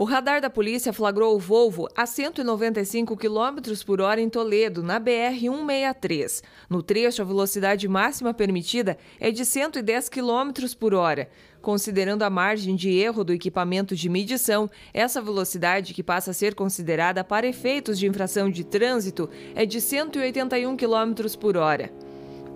O radar da polícia flagrou o Volvo a 195 km por hora em Toledo, na BR-163. No trecho, a velocidade máxima permitida é de 110 km por hora. Considerando a margem de erro do equipamento de medição, essa velocidade, que passa a ser considerada para efeitos de infração de trânsito, é de 181 km por hora.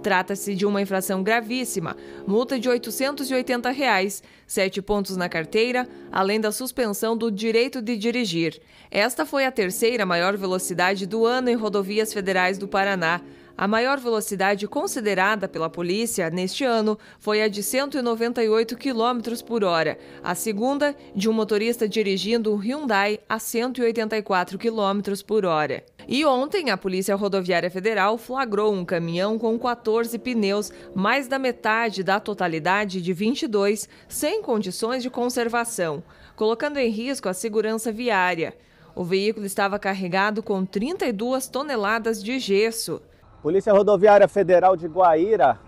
Trata-se de uma infração gravíssima, multa de R$ 880, reais, sete pontos na carteira, além da suspensão do direito de dirigir. Esta foi a terceira maior velocidade do ano em rodovias federais do Paraná. A maior velocidade considerada pela polícia neste ano foi a de 198 km por hora, a segunda de um motorista dirigindo um Hyundai a 184 km por hora. E ontem, a Polícia Rodoviária Federal flagrou um caminhão com 14 pneus, mais da metade da totalidade de 22, sem condições de conservação, colocando em risco a segurança viária. O veículo estava carregado com 32 toneladas de gesso. Polícia Rodoviária Federal de Guaíra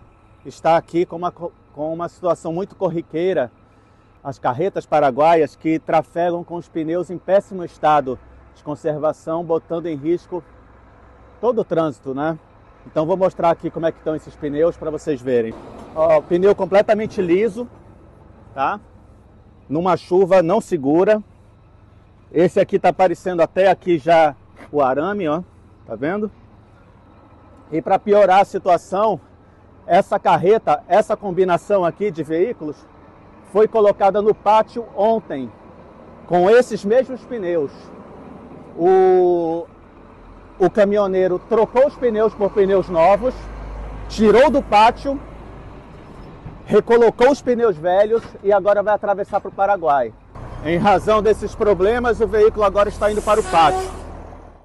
está aqui com uma, com uma situação muito corriqueira. As carretas paraguaias que trafegam com os pneus em péssimo estado de conservação, botando em risco todo o trânsito, né? Então vou mostrar aqui como é que estão esses pneus para vocês verem. Ó, pneu completamente liso, tá? Numa chuva não segura. Esse aqui tá aparecendo até aqui já o arame, ó. Tá vendo? E para piorar a situação, essa carreta, essa combinação aqui de veículos foi colocada no pátio ontem com esses mesmos pneus o, o caminhoneiro trocou os pneus por pneus novos, tirou do pátio, recolocou os pneus velhos e agora vai atravessar para o Paraguai. Em razão desses problemas, o veículo agora está indo para o pátio.